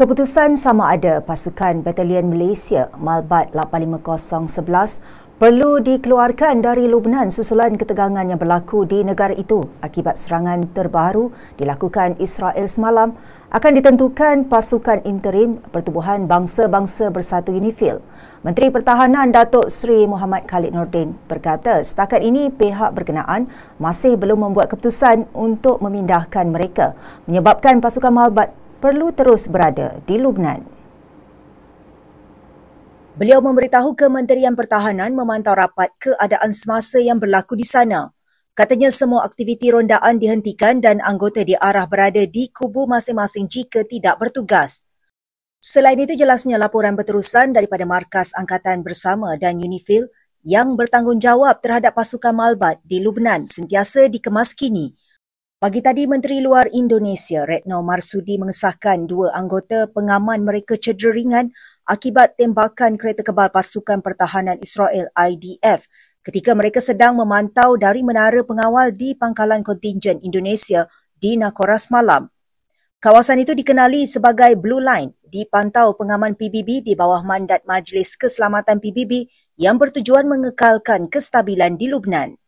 Keputusan sama ada pasukan Batalion Malaysia Malbat 85011 perlu dikeluarkan dari Lubnan susulan ketegangan yang berlaku di negara itu akibat serangan terbaru dilakukan Israel semalam akan ditentukan pasukan interim Pertubuhan Bangsa-Bangsa Bersatu UNIFIL. Menteri Pertahanan Datuk Seri Muhammad Khalid Nordin berkata setakat ini pihak berkenaan masih belum membuat keputusan untuk memindahkan mereka menyebabkan pasukan Malbat perlu terus berada di Lubnan. Beliau memberitahu Kementerian Pertahanan memantau rapat keadaan semasa yang berlaku di sana. Katanya semua aktiviti rondaan dihentikan dan anggota diarah berada di kubu masing-masing jika tidak bertugas. Selain itu jelasnya laporan berterusan daripada Markas Angkatan Bersama dan UNIFIL yang bertanggungjawab terhadap pasukan Malbat di Lubnan sentiasa dikemaskini Pagi tadi, Menteri Luar Indonesia Retno Marsudi mengesahkan dua anggota pengaman mereka cedera ringan akibat tembakan kereta kebal pasukan pertahanan Israel IDF ketika mereka sedang memantau dari menara pengawal di pangkalan kontingen Indonesia di Nakora semalam. Kawasan itu dikenali sebagai Blue Line di pantau pengaman PBB di bawah mandat Majlis Keselamatan PBB yang bertujuan mengekalkan kestabilan di Lubnan.